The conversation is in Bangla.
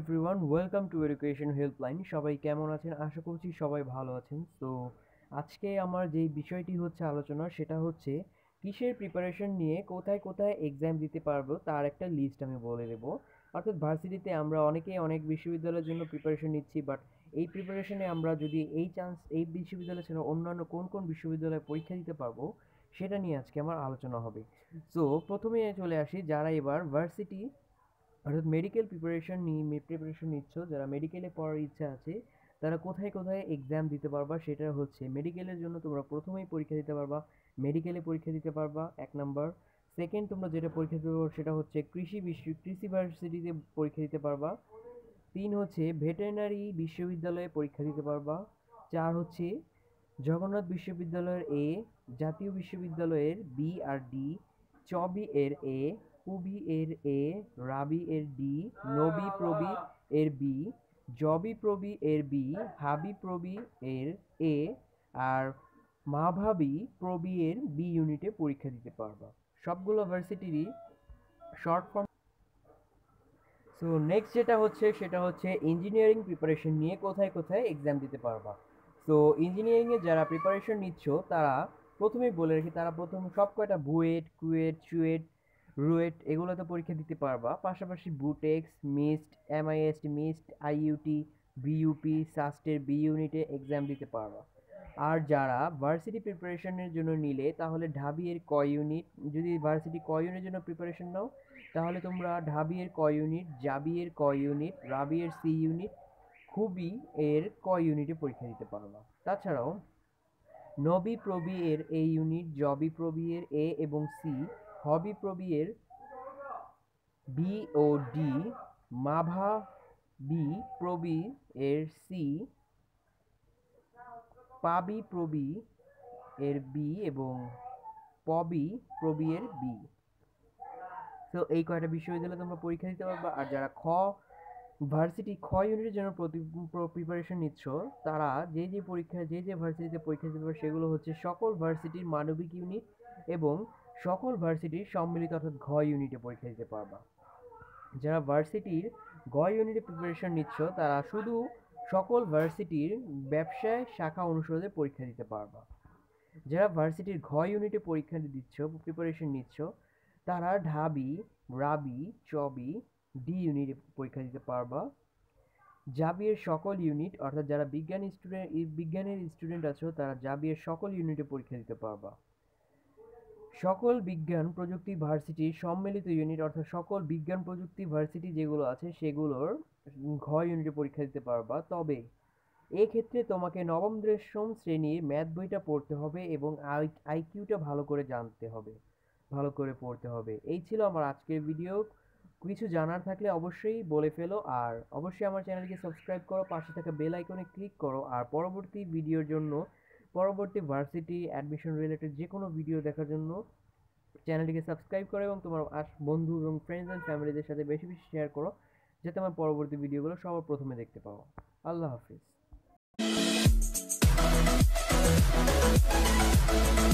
everyone welcome to education helpline সবাই কেমন আছেন আশা করছি সবাই ভালো আছেন তো আজকে আমার যেই বিষয়টি হচ্ছে আলোচনা সেটা হচ্ছে কিসের প্রিপারেশন নিয়ে কোথায় কোথায় এক্সাম দিতে পারবো তার একটা লিস্ট আমি বলে দেবো অর্থাৎ ভার্সিটিতে আমরা অনেকেই অনেক বিশ্ববিদ্যালয়ের জন্য প্রিপারেশন নিচ্ছি বাট এই প্রিপারেশনে আমরা যদি এই চান্স এই বিশ্ববিদ্যালয় ছাড়া অন্যান্য কোন কোন বিশ্ববিদ্যালয়ে পরীক্ষা দিতে পারবো সেটা নিয়ে আজকে আমার আলোচনা হবে সো প্রথমে চলে আসি যারা এবার ভার্সিটি অর্থাৎ মেডিকেল প্রিপারেশন নিয়ে প্রিপারেশন নিচ্ছ যারা মেডিকেলে পড়ার ইচ্ছা আছে তারা কোথায় কোথায় এক্সাম দিতে পারবা সেটা হচ্ছে মেডিকেলের জন্য তোমরা প্রথমেই পরীক্ষা দিতে পারবা মেডিকেলে পরীক্ষা দিতে পারবা এক নম্বর সেকেন্ড তোমরা যেটা পরীক্ষা দিতে পারবো সেটা হচ্ছে কৃষি বিশ্ব কৃষি ভার্সিটিতে পরীক্ষা দিতে পারবা তিন হচ্ছে ভেটেরিনারি বিশ্ববিদ্যালয়ে পরীক্ষা দিতে পারবা চার হচ্ছে জগন্নাথ বিশ্ববিদ্যালয়ের এ জাতীয় বিশ্ববিদ্যালয়ের বি আর ডি চবি এর এ কুবি এর এ রাবি এর ডি নবি প্রবি এর বি জবি প্রবি এর বি হাবি প্রবি এর এ আর মাভাবি প্রবি এর বি ইউনিটে পরীক্ষা দিতে পারবা সবগুলো ভার্সিটিরই শর্ট ফর্ম সো নেক্সট যেটা হচ্ছে সেটা হচ্ছে ইঞ্জিনিয়ারিং প্রিপারেশন নিয়ে কোথায় কোথায় এক্সাম দিতে পারবা সো ইঞ্জিনিয়ারিংয়ে যারা প্রিপারেশন নিচ্ছ তারা প্রথমেই বলে রাখি তারা প্রথম সব কয়টা বুয়েট কুয়েট চুয়েট রুয়েট এগুলোতে পরীক্ষা দিতে পারবা পাশাপাশি BUTEX MIST MIST MIST IUT BUP সাস্টের বি ইউনিটে এক্সাম দিতে পারবা আর যারা ভার্সিটি প্রিপারেশনের জন্য নিলে তাহলে ঢাবিয়ের ক ইউনিট যদি ভার্সিটি ক ইউনিটের জন্য প্রিপারেশন নাও তাহলে তোমরা ঢাবিয়ের ক ইউনিট জাবিয়ের ক ইউনিট রাবিয়ের সি ইউনিট খুবই এর ক ইউনিটে পরীক্ষা দিতে পারবা তাছাড়াও নবি প্রবি এর এ ইউনিট জবি প্রবি এর এ এবং সি হবি প্রবিয়ের বি ও ডি মাভা বি প্রবি এর সি পাবি প্রবি এর বি এবং পবি প্রবি এর বি তো এই কয়টা বিশ্ববিদ্যালয়ে তোমরা পরীক্ষা দিতে পারবা আর যারা খ ভার্সিটি খ ইউনিটের জন্য প্রিপারেশন নিচ্ছ তারা যে যে পরীক্ষা যে যে ভার্সিটিতে পরীক্ষা দিতে পারবে সেগুলো হচ্ছে সকল ভার্সিটির মানবিক ইউনিট এবং সকল ভার্সিটির সম্মিলিত অর্থাৎ ঘ ইউনিটে পরীক্ষা দিতে পারবা যারা ভার্সিটির গ ইউনিটে প্রিপারেশন নিচ্ছ তারা শুধু সকল ভার্সিটির ব্যবসায় শাখা অনুসরণে পরীক্ষা দিতে পারবা যারা ভার্সিটির ঘ ইউনিটে পরীক্ষা দিচ্ছ প্রিপারেশন নিচ্ছ তারা ঢাবি রাবি চবি ডি ইউনিটে পরীক্ষা দিতে পারবা জাবিয়ের সকল ইউনিট অর্থাৎ যারা বিজ্ঞান স্টুডেন্ট বিজ্ঞানের স্টুডেন্ট আছো তারা জাবিয়ের সকল ইউনিটে পরীক্ষা দিতে পারবা সকল বিজ্ঞান প্রযুক্তি ভার্সিটি সম্মিলিত ইউনিট অর্থাৎ সকল বিজ্ঞান প্রযুক্তি ভার্সিটি যেগুলো আছে সেগুলোর ঘ ইউনিটে পরীক্ষা দিতে পারবা তবে এক্ষেত্রে তোমাকে নবম দশম শ্রেণীর ম্যাথ বইটা পড়তে হবে এবং আইকিউটা ভালো করে জানতে হবে ভালো করে পড়তে হবে এই ছিল আমার আজকের ভিডিও কিছু জানার থাকলে অবশ্যই বলে ফেলো আর অবশ্যই আমার চ্যানেলকে সাবস্ক্রাইব করো পাশে থাকা বেল আইকনে ক্লিক করো আর পরবর্তী ভিডিওর জন্য পরবর্তী ভার্সিটি অ্যাডমিশন রিলেটেড যে কোনো ভিডিও দেখার জন্য চ্যানেলটিকে সাবস্ক্রাইব করো এবং তোমার আস বন্ধু এবং ফ্রেন্ডস অ্যান্ড ফ্যামিলিদের সাথে বেশি বেশি শেয়ার করো যাতে আমার পরবর্তী ভিডিওগুলো সবার প্রথমে দেখতে পাও আল্লাহ হাফিজ